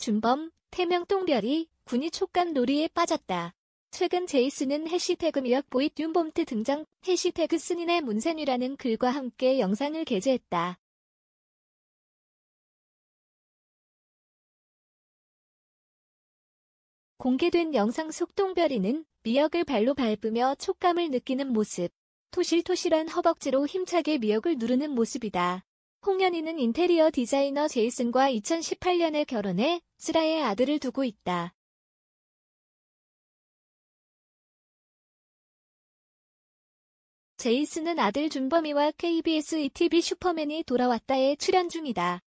준범, 태명똥별이 군이 촉감놀이에 빠졌다. 최근 제이슨은 해시태그 미역보이 뜀범트 등장 해시태그 스님의 문센위라는 글과 함께 영상을 게재했다. 공개된 영상 속 똥별이는 미역을 발로 밟으며 촉감을 느끼는 모습, 토실토실한 허벅지로 힘차게 미역을 누르는 모습이다. 홍현희는 인테리어 디자이너 제이슨과 2018년에 결혼해 슬아의 아들을 두고 있다. 제이슨은 아들 준범이와 KBS ETV 슈퍼맨이 돌아왔다에 출연 중이다.